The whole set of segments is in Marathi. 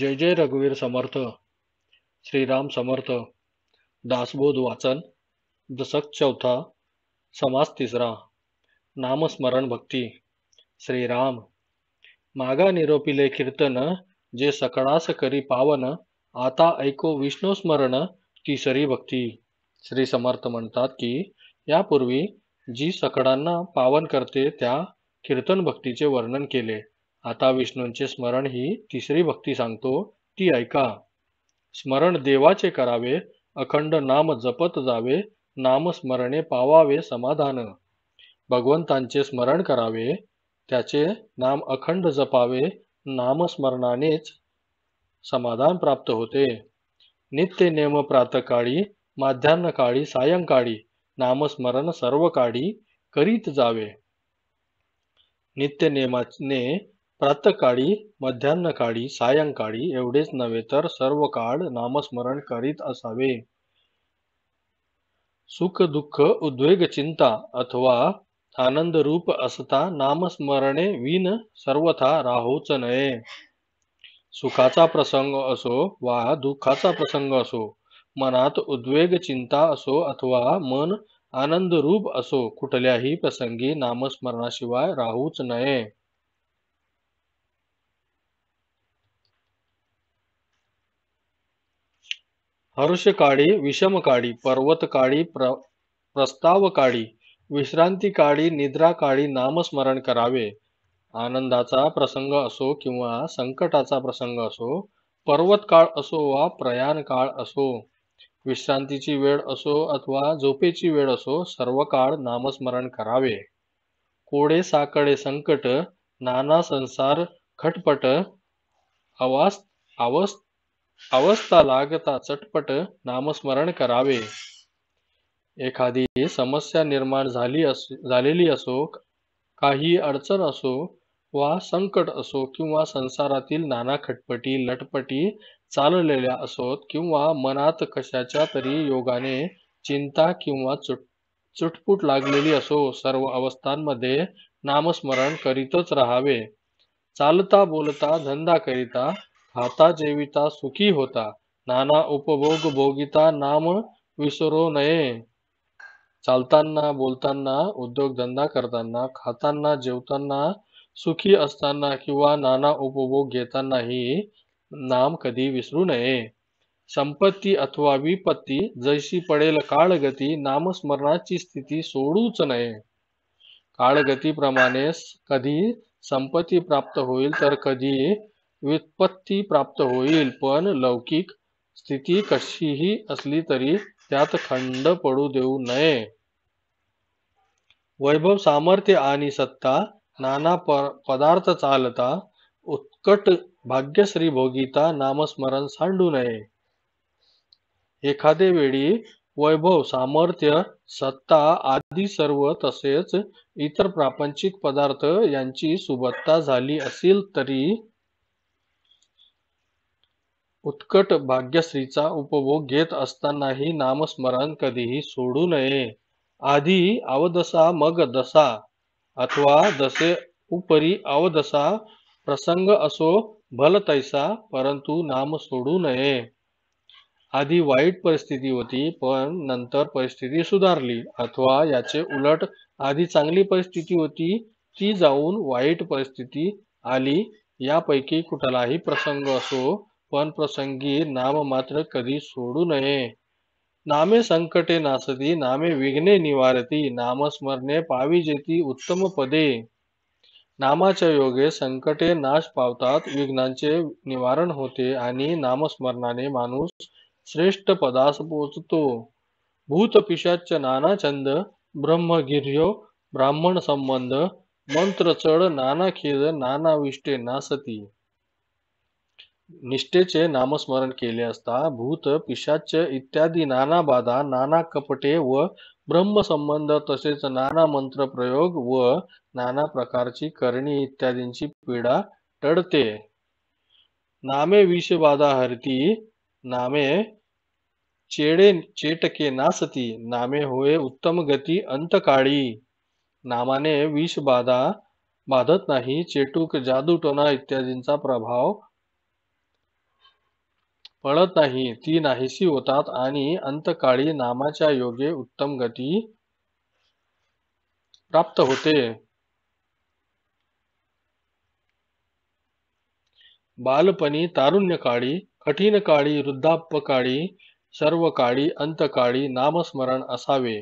जय जय रघुवीर समर्थ श्रीराम समर्थ दासबोध वाचन दशक चौथा समास तिसरा नामस्मरण भक्ती श्रीराम मागा निरोपिले कीर्तन जे सकळास करी पावन आता ऐको विष्णू स्मरण तिसरी भक्ती श्री समर्थ म्हणतात की यापूर्वी जी सकळांना पावन करते त्या कीर्तन भक्तीचे वर्णन केले आता विष्णूंचे स्मरण ही तिसरी भक्ती सांगतो ती ऐका स्मरण देवाचे करावे अखंड नाम जपत जावे नामस्मरणे पावावे समाधान भगवंतांचे स्मरण करावे त्याचे नाम अखंड जपावे नामस्मरणानेच समाधान प्राप्त होते नित्य नेम प्रातकाळी काळी सायंकाळी नामस्मरण सर्व काळी करीत जावे नित्य नेमाने प्रातकाळी मध्यान्नकाळी सायंकाळी एवढेच नव्हे तर सर्व काळ नामस्मरण करीत असावे सुख दुःख उद्वेग चिंता अथवा आनंद रूप असता नामस्मरणे विन सर्वथा राहूच नये सुखाचा प्रसंग असो वा दुःखाचा प्रसंग असो मनात उद्वेग चिंता असो अथवा मन आनंद रूप असो कुठल्याही प्रसंगी नामस्मरणाशिवाय राहूच नये हर्ष काळी विषम काळी पर्वत प्र प्रस्ताव काळी विश्रांती काळी निद्रा काळी नामस्मरण करावे आनंदाचा प्रसंग असो किंवा संकटाचा प्रसंग असो पर्वत काळ असो वा प्रयाण काळ असो विश्रांतीची वेळ असो अथवा झोपेची वेळ असो सर्व काळ नामस्मरण करावे कोडे साकडे संकट नाना संसार खटपट अवास अवस्थ अवस्था लागता चटपट नामस्मरण करावे एखादी समस्या निर्माण झाली अस झालेली असो काही अडचण असो वा संकट असो किंवा संसारातील नाना खटपटी लटपटी चाललेल्या असोत किंवा मनात कशाच्या तरी योगाने चिंता किंवा चुटपुट लागलेली असो सर्व अवस्थांमध्ये नामस्मरण करीतच राहावे चालता बोलता धंदा करिता खाता जेविता सुखी होता नाना उपभोग भोगिता नाम विसरू नये चालताना बोलताना उद्योगधंदा करताना खाताना जेवताना सुखी असताना किंवा नाना उपभोग घेतानाही नाम कधी विसरू नये संपत्ती अथवा विपत्ती जैशी पडेल काळगती नामस्मरणाची स्थिती सोडूच नये काळगतीप्रमाणे कधी संपत्ती प्राप्त होईल तर कधी व्युत्पत्ती प्राप्त होईल पण लौकिक स्थिती कशीही असली तरी त्यात खंड पडू देऊ नये वैभव सामर्थ्य आणि सत्ता नाना पदार्थ चालता उत्कट भाग्यश्री भोगीता नामस्मरण सांडू नये एखादे वेळी वैभव सामर्थ्य सत्ता आदी सर्व तसेच इतर प्रापंचिक पदार्थ यांची सुबत्ता झाली असेल तरी उत्कट भाग्यश्रीचा उपभोग घेत असतानाही नामस्मरण कधीही सोडू नये आधी अवदसा मग दसा अथवा दसे उपरी अवदसा प्रसंग असो भल तैसा परंतु नाम सोडू नये आधी वाईट परिस्थिती होती पण नंतर परिस्थिती सुधारली अथवा याचे उलट आधी चांगली परिस्थिती होती ती जाऊन वाईट परिस्थिती आली यापैकी कुठलाही प्रसंग असो पण प्रसंगी नाम मात्र कधी सोडू नये नामे संकटे नासती नामे विघ्ने निवारती नामस्मरणे पाविजेती उत्तम पदे नामाच्या योगे संकटे नाश पावतात विघ्नांचे निवारण होते आणि नामस्मरणाने माणूस श्रेष्ठ पदास पोचतो भूत पिशाच नाना छंद ब्रह्मगिर्यो ब्राह्मण संबंध मंत्र चढ नाना खेद नाना विष्टे नासती निष्ठेचे नामस्मरण केले असता भूत पिशाच इत्यादी नाना बाधा नाना कपटे व ब्रह्मसंबंध तसेच नाना मंत्र प्रयोग व नाना प्रकारची करणी इत्यादींची पीडा टळते नामे विषबाधा हरती नामे चेडे चेटके नासती नामे होय उत्तम गती अंतकाळी नामाने विषबाधा बाधत नाही चेटूक जादूटोना इत्यादींचा प्रभाव पळत नाही ती नाहीशी होतात आणि अंतकाळी नामाच्या योगे उत्तम गती प्राप्त होते बालपणी तारुण्यकाळी कठीण काळी वृद्धापकाळी काळी सर्व काळी अंतकाळी नामस्मरण असावे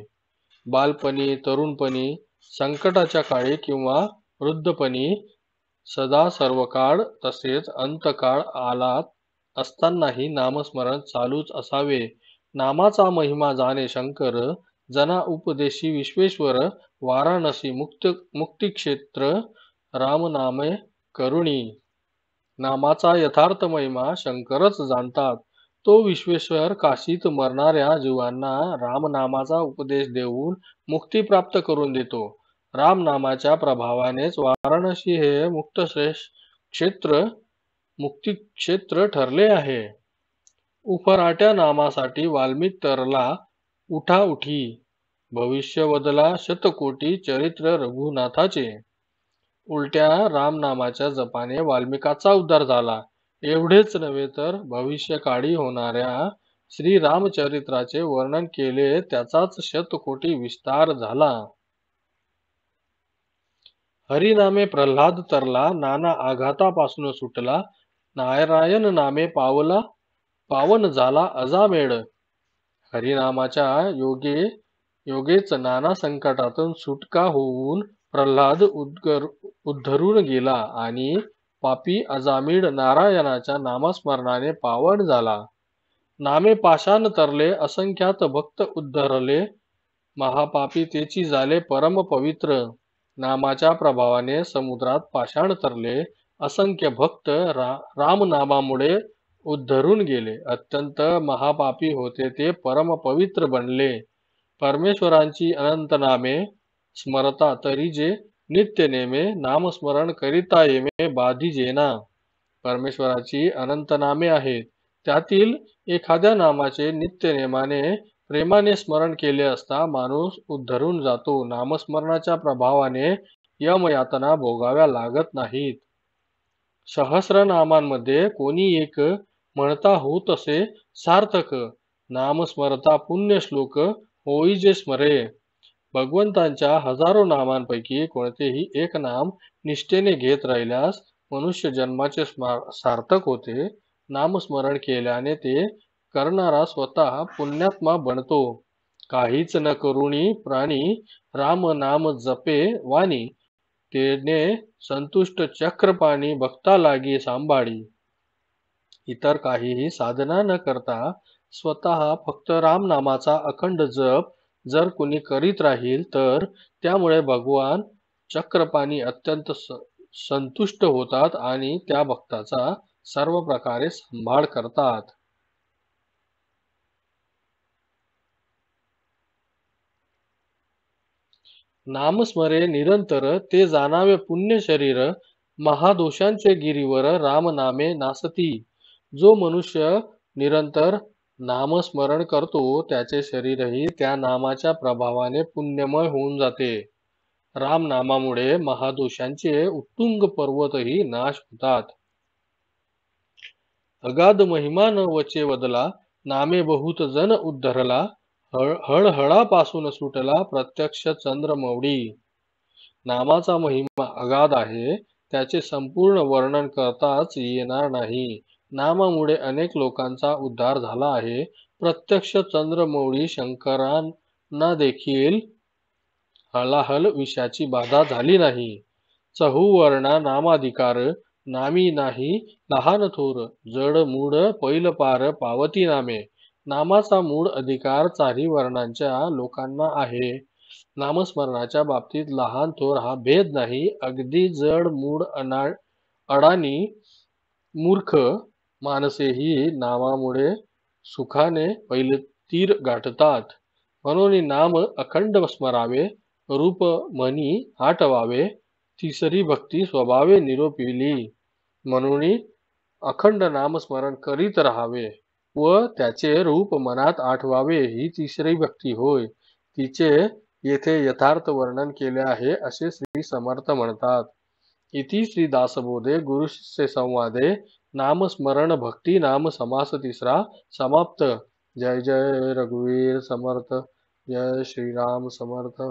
बालपणी तरुणपणी संकटाच्या काळी किंवा वृद्धपणी सदा सर्व काळ तसेच अंतकाळ आलात असतानाही नामस्मरण चालूच असावे नामाचा महिमा जाणे शंकर जना उपदेशी विश्वेश्वर वाराणसी मुक्त मुक्तिक्षेत्र रामनामे करुणी नामाचा यथार्थ महिमा शंकरच जाणतात तो विश्वेश्वर काशीत मरणाऱ्या जीवांना रामनामाचा उपदेश देऊन मुक्ती प्राप्त करून देतो रामनामाच्या प्रभावानेच वाराणसी हे मुक्तश्रेष्ठ क्षेत्र मुक्ती क्षेत्र ठरले आहे उफराट्या नामासाठी वाल्मिक उठा उठाउठी भविष्य बदला शतकोटी चरित्र रघुनाथाचे उलट्या रामनामाच्या जपाने वाल्मिकाचा उद्धार झाला एवढेच नव्हे तर भविष्य भविष्यकाळी होणाऱ्या श्री रामचरित्राचे वर्णन केले त्याचाच शतकोटी विस्तार झाला हरिनामे प्रल्हाद तरला नाना आघातापासून सुटला नारायण नामे पावला पावन झाला अजामेड हरिनामाच्या योगे योगेच नाना संकटातून सुटका होऊन प्रल्हाद उद्गर उद्धरून गेला आणि पापी अजामीड नारायणाच्या नामस्मरणाने पावन झाला नामे पाषाण तरले असंख्यात भक्त उद्धरले महापापी तेची झाले परम पवित्र नामाच्या प्रभावाने समुद्रात पाषाण तरले असंख्य भक्त रा रामनामामुळे उद्धरून गेले अत्यंत महापापी होते ते परम पवित्र बनले परमेश्वरांची अनंत नामे स्मरता तरी जे नित्य नेमे नामस्मरण करिता येमे बाधी जेना परमेश्वराची अनंत नामे आहेत त्यातील एखाद्या नामाचे नित्य नेमाने प्रेमाने स्मरण केले असता माणूस उद्धरून जातो नामस्मरणाच्या प्रभावाने यमयातना भोगाव्या लागत नाहीत सहस्रनामांमध्ये कोणी एक म्हणता होत असे सार्थक नामस्मरता पुण्य श्लोक होई जे स्मरे भगवंतांच्या हजारो नामांपैकी कोणतेही एक नाम निष्ठेने घेत राहिल्यास मनुष्य जन्माचे सार्थक होते नामस्मरण केल्याने ते करणारा स्वतः पुण्यात्मा बनतो काहीच न करुणी प्राणी राम नाम जपे वाणी तेने संतुष्ट चक्रपाणी भक्ता लागी सांभाळी इतर काहीही साधना न करता स्वतः फक्त रामनामाचा अखंड जप जर कुणी करीत राहील तर त्यामुळे भगवान चक्रपाणी अत्यंत संतुष्ट होतात आणि त्या भक्ताचा सर्व प्रकारे सांभाळ करतात नामस्मरे निरंतर ते जाणावे पुण्य शरीर महादोषांचे गिरीवर रामनामे नासती जो मनुष्य निरंतर नामस्मरण करतो त्याचे शरीरही त्या नामाच्या प्रभावाने पुण्यमय होऊन जाते रामनामामुळे महादोषांचे उत्तुंग पर्वतही नाश होतात अगाध महिमान वचे बदला नामे बहुत जन उद्धरला हळहळापासून सुटला प्रत्यक्ष चंद्रमौळी नामाचा महिमा अगाध आहे त्याचे संपूर्ण वर्णन करताच येणार नाही नामामुळे अनेक लोकांचा उद्धार झाला आहे प्रत्यक्ष चंद्रमौळी शंकरांना देखील हलाहल विषाची बाधा झाली नाही चहुवर्णा नामाधिकार नामी नाही लहान थोर जड मूड पैलपार पावती नामे नामाचा मूळ अधिकार चारी वर्णांच्या लोकांना आहे नामस्मरणाच्या बाबतीत लहान थोर हा भेद नाही अगदी जड मूळ अना अडाणी मूर्ख माणसेही नामामुळे सुखाने पहिले तीर गाठतात म्हणून नाम अखंड स्मरावे रूप म्हणी आठवावे तिसरी भक्ती स्वभावे निरोपिली म्हणून अखंड नामस्मरण करीत राहावे व त्याचे रूप मनात आठवावे ही तिसरी भक्ती होय तिचे येथे यथार्थ वर्णन केले आहे असे श्री समर्थ म्हणतात इति श्री दासबोधे गुरु संवादे नामस्मरण भक्ती नाम समास तिसरा समाप्त जय जय रघुवीर समर्थ जय श्रीराम समर्थ